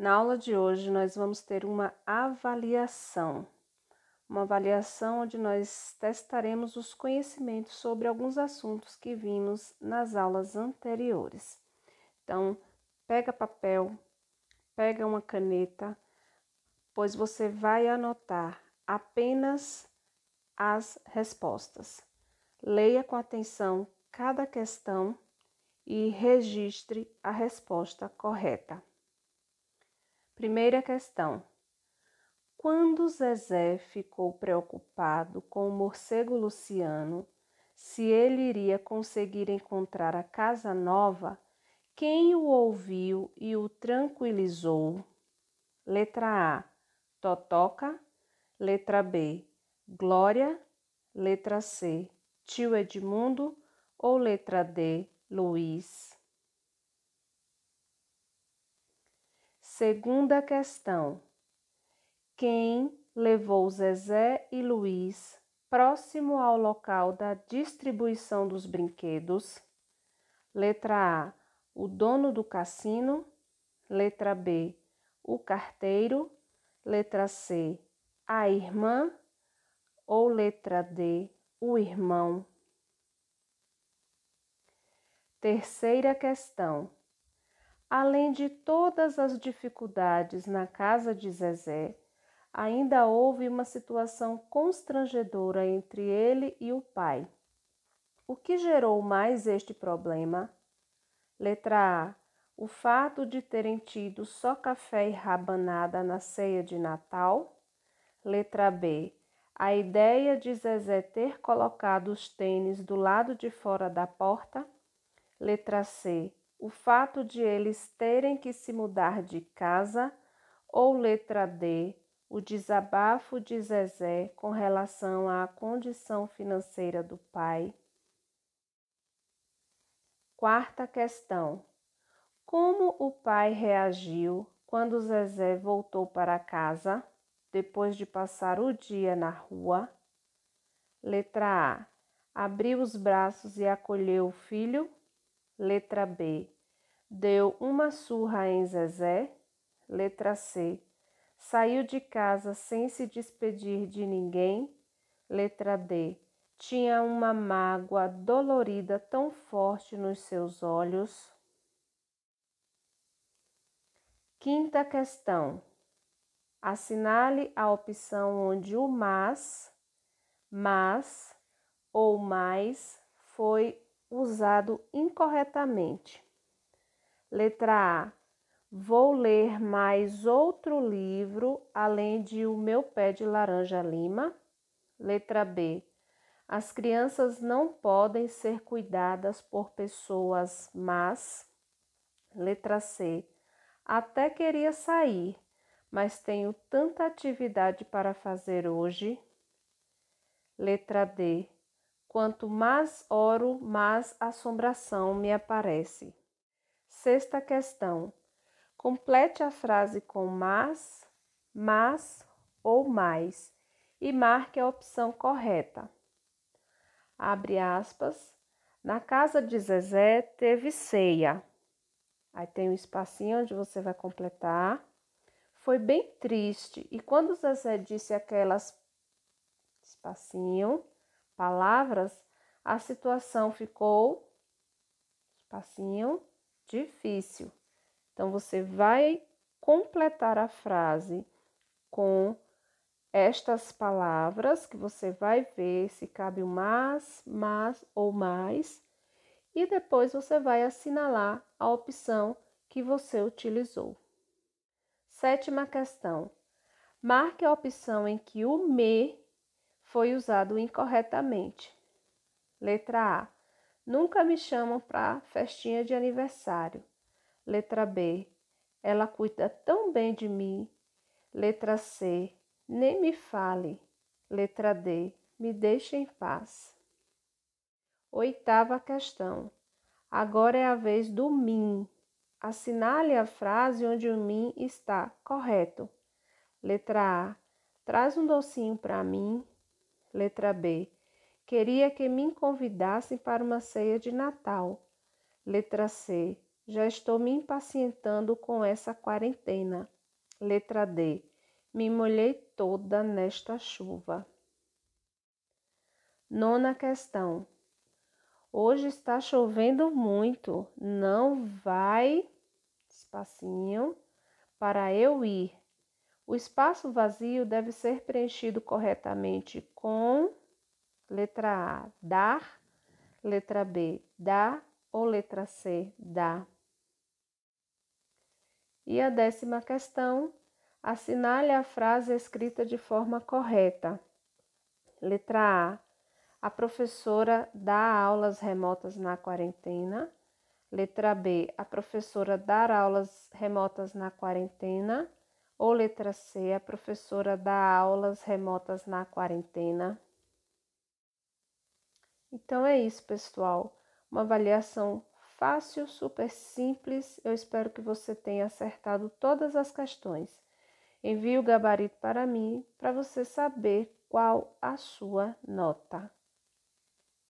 Na aula de hoje, nós vamos ter uma avaliação, uma avaliação onde nós testaremos os conhecimentos sobre alguns assuntos que vimos nas aulas anteriores. Então, pega papel, pega uma caneta, pois você vai anotar apenas as respostas. Leia com atenção cada questão e registre a resposta correta. Primeira questão: Quando Zezé ficou preocupado com o morcego Luciano, se ele iria conseguir encontrar a casa nova, quem o ouviu e o tranquilizou? Letra A: Totoca. Letra B: Glória. Letra C: Tio Edmundo. Ou letra D: Luiz. Segunda questão: Quem levou Zezé e Luiz próximo ao local da distribuição dos brinquedos? Letra A: o dono do cassino. Letra B: o carteiro. Letra C: a irmã. Ou letra D: o irmão. Terceira questão Além de todas as dificuldades na casa de Zezé, ainda houve uma situação constrangedora entre ele e o pai. O que gerou mais este problema? Letra A. O fato de terem tido só café e rabanada na ceia de Natal. Letra B. A ideia de Zezé ter colocado os tênis do lado de fora da porta. Letra C o fato de eles terem que se mudar de casa, ou letra D, o desabafo de Zezé com relação à condição financeira do pai. Quarta questão: Como o pai reagiu quando Zezé voltou para casa depois de passar o dia na rua? Letra A: Abriu os braços e acolheu o filho? Letra B. Deu uma surra em Zezé. Letra C. Saiu de casa sem se despedir de ninguém. Letra D. Tinha uma mágoa dolorida tão forte nos seus olhos. Quinta questão. Assinale a opção onde o mas, mas ou mais foi usado incorretamente. Letra A. Vou ler mais outro livro além de O Meu Pé de Laranja Lima. Letra B. As crianças não podem ser cuidadas por pessoas más. Letra C. Até queria sair, mas tenho tanta atividade para fazer hoje. Letra D. Quanto mais oro, mais assombração me aparece. Sexta questão. Complete a frase com mas, mas ou mais e marque a opção correta. Abre aspas. Na casa de Zezé teve ceia. Aí tem um espacinho onde você vai completar. Foi bem triste. E quando Zezé disse aquelas espacinho, palavras, a situação ficou espacinho difícil. Então você vai completar a frase com estas palavras que você vai ver se cabe o mais, mas ou mais, e depois você vai assinalar a opção que você utilizou. Sétima questão: marque a opção em que o me foi usado incorretamente. Letra A. Nunca me chamam para festinha de aniversário. Letra B. Ela cuida tão bem de mim. Letra C. Nem me fale. Letra D. Me deixe em paz. Oitava questão. Agora é a vez do mim. Assinale a frase onde o mim está correto. Letra A. Traz um docinho para mim. Letra B. Queria que me convidassem para uma ceia de Natal. Letra C. Já estou me impacientando com essa quarentena. Letra D. Me molhei toda nesta chuva. Nona questão. Hoje está chovendo muito. Não vai, espacinho, para eu ir. O espaço vazio deve ser preenchido corretamente com letra A, dar, letra B, dá ou letra C, dá. E a décima questão, assinale a frase escrita de forma correta. Letra A, a professora dá aulas remotas na quarentena. Letra B, a professora dar aulas remotas na quarentena. Ou letra C, a professora dá aulas remotas na quarentena. Então é isso, pessoal. Uma avaliação fácil, super simples. Eu espero que você tenha acertado todas as questões. Envie o gabarito para mim para você saber qual a sua nota.